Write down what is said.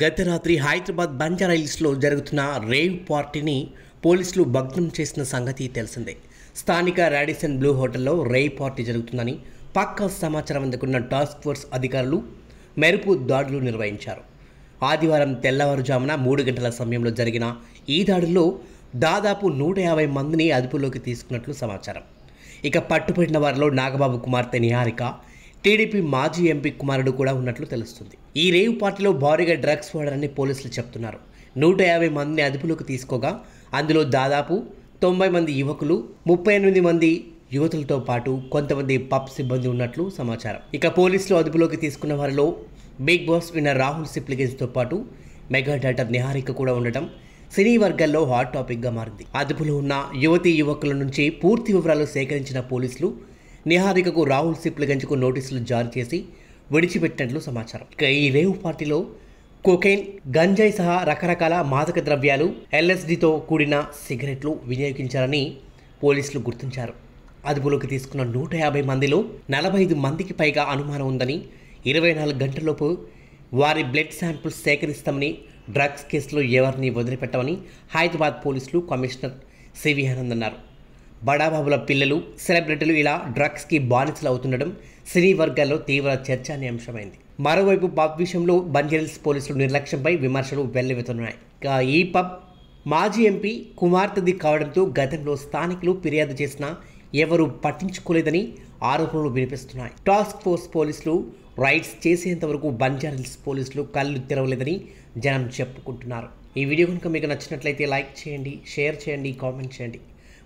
గత రాత్రి హైదరాబాద్ బంజారాహిల్స్లో జరుగుతున్న రేవ్ పార్టీని పోలీసులు భగ్నం చేసిన సంగతి తెలిసిందే స్థానిక రాడిసన్ బ్లూ హోటల్లో రేవ్ పార్టీ జరుగుతుందని పక్కా సమాచారం అందుకున్న టాస్క్ ఫోర్స్ అధికారులు మెరుపు దాడులు నిర్వహించారు ఆదివారం తెల్లవారుజామున మూడు గంటల సమయంలో జరిగిన ఈ దాడుల్లో దాదాపు నూట యాభై మందిని అదుపులోకి తీసుకున్నట్లు సమాచారం ఇక పట్టుబడిన వారిలో నాగబాబు కుమార్తె నిహారిక టీడీపీ మాజీ ఎంపీ కుమారుడు కూడా ఉన్నట్లు తెలుస్తుంది ఈ రేవ్ పార్టీలో భారీగా డ్రగ్స్ వాడారని పోలీసులు చెప్తున్నారు నూట యాభై మందిని అదుపులోకి తీసుకోగా అందులో దాదాపు తొంభై మంది యువకులు ముప్పై ఎనిమిది మంది యువతులతో పాటు కొంతమంది పప్ సిబ్బంది ఉన్నట్లు సమాచారం ఇక పోలీసులు అదుపులోకి తీసుకున్న వారిలో బిగ్ బాస్ విన్నర్ రాహుల్ సిప్లిగేజ్తో పాటు మెగా డాటర్ నిహారిక కూడా ఉండటం సినీ వర్గాల్లో హాట్ టాపిక్గా మారింది అదుపులో ఉన్న యువతీ యువకుల నుంచి పూర్తి వివరాలు సేకరించిన పోలీసులు నిహారికకు రాహుల్ సిప్లగంజ్కు నోటీసులు జారీ చేసి విడిచిపెట్టినట్లు సమాచారం ఇక ఈ రేవు పార్టీలో కొకైన్ గంజాయి సహా రకరకాల మాదక ద్రవ్యాలు ఎల్ఎస్డితో కూడిన సిగరెట్లు వినియోగించారని పోలీసులు గుర్తించారు అదుపులోకి తీసుకున్న నూట యాభై మందిలో నలభై ఐదు మందికి పైగా అనుమానం ఉందని ఇరవై నాలుగు గంటలలోపు వారి బ్లడ్ శాంపిల్స్ సేకరిస్తామని డ్రగ్స్ కేసులో ఎవరిని వదిలిపెట్టమని హైదరాబాద్ పోలీసులు కమిషనర్ సివి ఆనంద్ అన్నారు బడాబాబుల పిల్లలు సెలబ్రిటీలు ఇలా డ్రగ్స్కి బానిసలు అవుతుండడం సినీ వర్గాల్లో తీవ్ర చర్చానీయాంశమైంది మరోవైపు పబ్ విషయంలో బంజారిల్స్ పోలీసులు నిర్లక్ష్యంపై విమర్శలు వెల్లువెత్తున్నాయి ఈ పబ్ మాజీ ఎంపీ కుమార్తెది కావడంతో గతంలో స్థానికులు ఫిర్యాదు చేసినా ఎవరూ పట్టించుకోలేదని ఆరోపణలు వినిపిస్తున్నాయి టాస్క్ ఫోర్స్ పోలీసులు రైడ్స్ చేసేంత వరకు బంజారిల్స్ పోలీసులు కళ్ళు తెరవలేదని జనం చెప్పుకుంటున్నారు ఈ వీడియో కనుక మీకు నచ్చినట్లయితే లైక్ చేయండి షేర్ చేయండి కామెంట్ చేయండి